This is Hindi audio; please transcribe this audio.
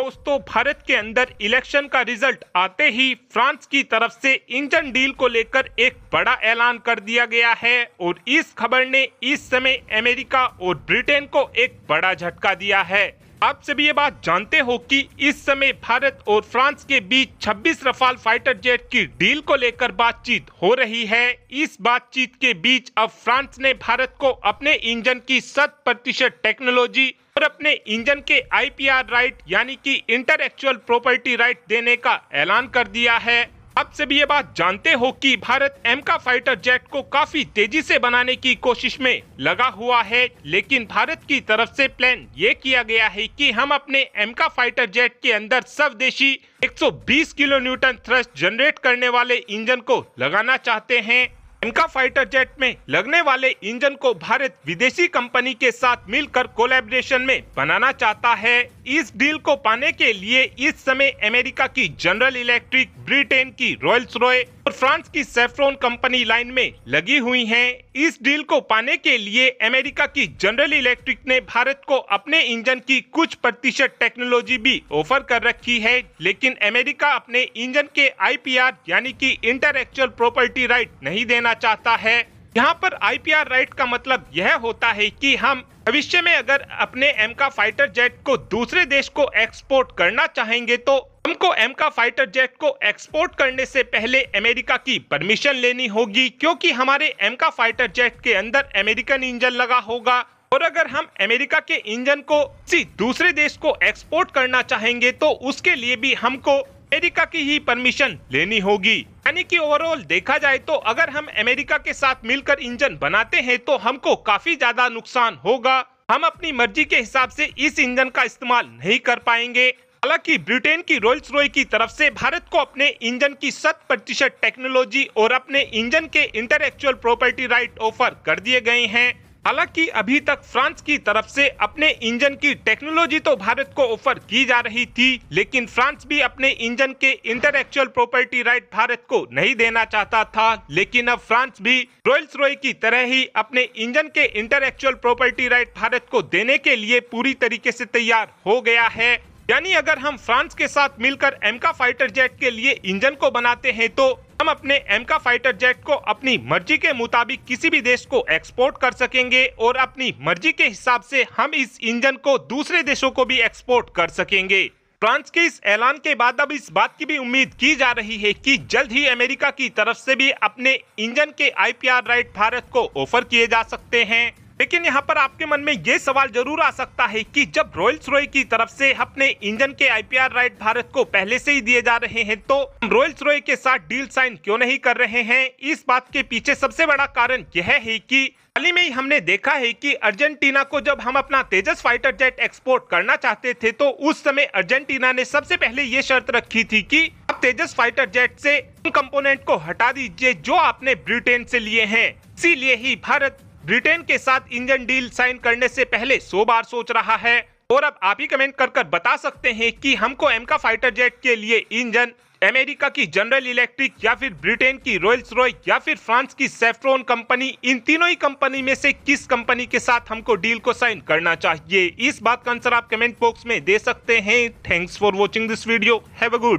दोस्तों भारत के अंदर इलेक्शन का रिजल्ट आते ही फ्रांस की तरफ से इंजन डील को लेकर एक बड़ा ऐलान कर दिया गया है और इस खबर ने इस समय अमेरिका और ब्रिटेन को एक बड़ा झटका दिया है आप सभी ये बात जानते हो कि इस समय भारत और फ्रांस के बीच 26 रफाल फाइटर जेट की डील को लेकर बातचीत हो रही है इस बातचीत के बीच अब फ्रांस ने भारत को अपने इंजन की शत प्रतिशत टेक्नोलॉजी और अपने इंजन के आईपीआर राइट यानी कि इंटरएक्चुअल प्रॉपर्टी राइट देने का ऐलान कर दिया है आप सभी ये बात जानते हो कि भारत एम का फाइटर जेट को काफी तेजी से बनाने की कोशिश में लगा हुआ है लेकिन भारत की तरफ से प्लान ये किया गया है कि हम अपने एम का फाइटर जेट के अंदर स्वदेशी 120 किलो न्यूटन थ्रस्ट जनरेट करने वाले इंजन को लगाना चाहते हैं इनका फाइटर जेट में लगने वाले इंजन को भारत विदेशी कंपनी के साथ मिलकर कोलैबोरेशन में बनाना चाहता है इस डील को पाने के लिए इस समय अमेरिका की जनरल इलेक्ट्रिक ब्रिटेन की रॉयल्स रॉय और फ्रांस की सेफ्रोन कंपनी लाइन में लगी हुई हैं। इस डील को पाने के लिए अमेरिका की जनरल इलेक्ट्रिक ने भारत को अपने इंजन की कुछ प्रतिशत टेक्नोलॉजी भी ऑफर कर रखी है लेकिन अमेरिका अपने इंजन के आईपीआर यानी कि इंटरक्चुअल प्रॉपर्टी राइट नहीं देना चाहता है यहाँ पर आईपीआर राइट का मतलब यह होता है कि हम भविष्य में अगर अपने एम का फाइटर जेट को दूसरे देश को एक्सपोर्ट करना चाहेंगे तो हमको को एम का फाइटर जेट को एक्सपोर्ट करने से पहले अमेरिका की परमिशन लेनी होगी क्योंकि हमारे एम का फाइटर जेट के अंदर अमेरिकन इंजन लगा होगा और अगर हम अमेरिका के इंजन को किसी दूसरे देश को एक्सपोर्ट करना चाहेंगे तो उसके लिए भी हमको अमेरिका की ही परमिशन लेनी होगी यानी कि ओवरऑल देखा जाए तो अगर हम अमेरिका के साथ मिलकर इंजन बनाते हैं तो हमको काफी ज्यादा नुकसान होगा हम अपनी मर्जी के हिसाब से इस इंजन का इस्तेमाल नहीं कर पाएंगे हालांकि ब्रिटेन की रॉयल्स रॉय की तरफ से भारत को अपने इंजन की शत प्रतिशत टेक्नोलॉजी और अपने इंजन के इंटरक्चुअल प्रॉपर्टी राइट ऑफर कर दिए गए हैं हालांकि अभी तक फ्रांस की तरफ से अपने इंजन की टेक्नोलॉजी तो भारत को ऑफर की जा रही थी लेकिन फ्रांस भी अपने इंजन के इंटरक्चुअल प्रॉपर्टी राइट भारत को नहीं देना चाहता था लेकिन अब फ्रांस भी रोयल्स रॉय की तरह ही अपने इंजन के इंटरक्चुअल प्रॉपर्टी राइट भारत को देने के लिए पूरी तरीके से तैयार हो गया है यानी अगर हम फ्रांस के साथ मिलकर एमका फाइटर जेट के लिए इंजन को बनाते हैं तो हम अपने एमका फाइटर जेट को अपनी मर्जी के मुताबिक किसी भी देश को एक्सपोर्ट कर सकेंगे और अपनी मर्जी के हिसाब से हम इस इंजन को दूसरे देशों को भी एक्सपोर्ट कर सकेंगे फ्रांस के इस ऐलान के बाद अब इस बात की भी उम्मीद की जा रही है कि जल्द ही अमेरिका की तरफ से भी अपने इंजन के आईपीआर राइट भारत को ऑफर किए जा सकते हैं लेकिन यहाँ पर आपके मन में ये सवाल जरूर आ सकता है कि जब रॉयल्स रॉय की तरफ से अपने इंजन के आईपीआर राइट भारत को पहले से ही दिए जा रहे हैं तो रॉयल्स रॉय के साथ डील साइन क्यों नहीं कर रहे हैं इस बात के पीछे सबसे बड़ा कारण यह है कि हाल ही में ही हमने देखा है कि अर्जेंटीना को जब हम अपना तेजस फाइटर जेट एक्सपोर्ट करना चाहते थे तो उस समय अर्जेंटीना ने सबसे पहले ये शर्त रखी थी की आप तेजस फाइटर जेट ऐसी उन कंपोनेंट को हटा दीजिए जो आपने ब्रिटेन से लिए हैं इसीलिए ही भारत ब्रिटेन के साथ इंजन डील साइन करने से पहले सो बार सोच रहा है और अब आप ही कमेंट कर कर बता सकते हैं कि हमको एम का फाइटर जेट के लिए इंजन अमेरिका की जनरल इलेक्ट्रिक या फिर ब्रिटेन की रॉयल्स रॉय या फिर फ्रांस की सेफ्रोन कंपनी इन तीनों ही कंपनी में से किस कंपनी के साथ हमको डील को साइन करना चाहिए इस बात का आंसर आप कमेंट बॉक्स में दे सकते हैं thanks for watching this video have a good